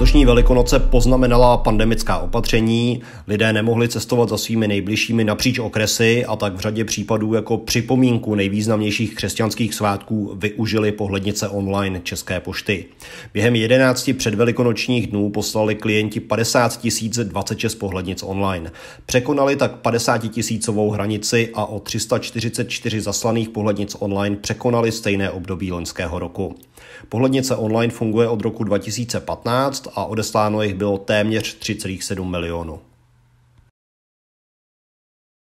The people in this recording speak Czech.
Letošní velikonoce poznamenala pandemická opatření, lidé nemohli cestovat za svými nejbližšími napříč okresy a tak v řadě případů jako připomínku nejvýznamnějších křesťanských svátků využili pohlednice online České pošty. Během 11 předvelikonočních dnů poslali klienti 50 026 pohlednic online. Překonali tak 50 tisícovou hranici a o 344 zaslaných pohlednic online překonali stejné období loňského roku. Pohlednice online funguje od roku 2015 a odesláno jich bylo téměř 3,7 milionu.